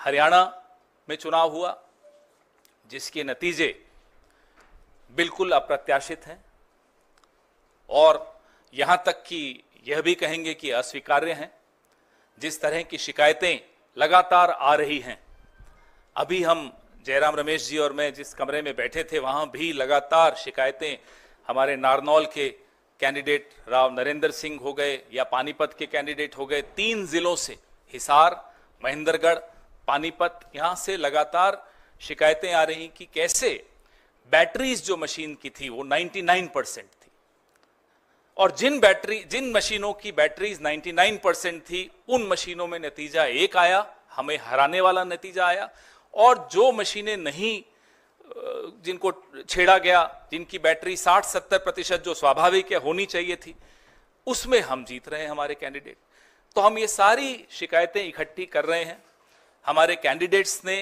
हरियाणा में चुनाव हुआ जिसके नतीजे बिल्कुल अप्रत्याशित हैं और यहाँ तक कि यह भी कहेंगे कि अस्वीकार्य हैं जिस तरह की शिकायतें लगातार आ रही हैं अभी हम जयराम रमेश जी और मैं जिस कमरे में बैठे थे वहाँ भी लगातार शिकायतें हमारे नारनौल के कैंडिडेट राव नरेंद्र सिंह हो गए या पानीपत के कैंडिडेट हो गए तीन जिलों से हिसार महेंद्रगढ़ पानीपत यहां से लगातार शिकायतें आ रही कि कैसे बैटरीज जो मशीन की थी वो 99 परसेंट थी और जिन बैटरी जिन मशीनों की बैटरीज 99 परसेंट थी उन मशीनों में नतीजा एक आया हमें हराने वाला नतीजा आया और जो मशीनें नहीं जिनको छेड़ा गया जिनकी बैटरी 60-70 प्रतिशत जो स्वाभाविक है होनी चाहिए थी उसमें हम जीत रहे हैं हमारे कैंडिडेट तो हम ये सारी शिकायतें इकट्ठी कर रहे हैं हमारे कैंडिडेट्स ने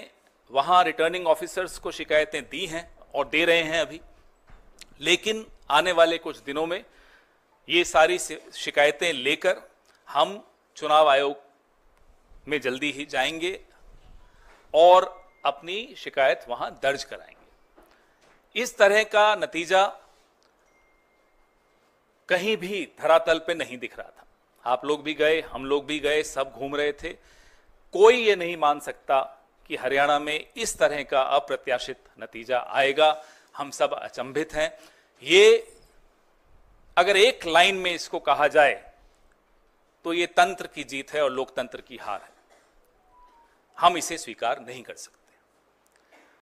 वहाँ रिटर्निंग ऑफिसर्स को शिकायतें दी हैं और दे रहे हैं अभी लेकिन आने वाले कुछ दिनों में ये सारी शिकायतें लेकर हम चुनाव आयोग में जल्दी ही जाएंगे और अपनी शिकायत वहां दर्ज कराएंगे इस तरह का नतीजा कहीं भी धरातल पे नहीं दिख रहा था आप लोग भी गए हम लोग भी गए सब घूम रहे थे कोई ये नहीं मान सकता कि हरियाणा में इस तरह का अप्रत्याशित नतीजा आएगा हम सब अचंभित हैं ये अगर एक लाइन में इसको कहा जाए तो ये तंत्र की जीत है और लोकतंत्र की हार है हम इसे स्वीकार नहीं कर सकते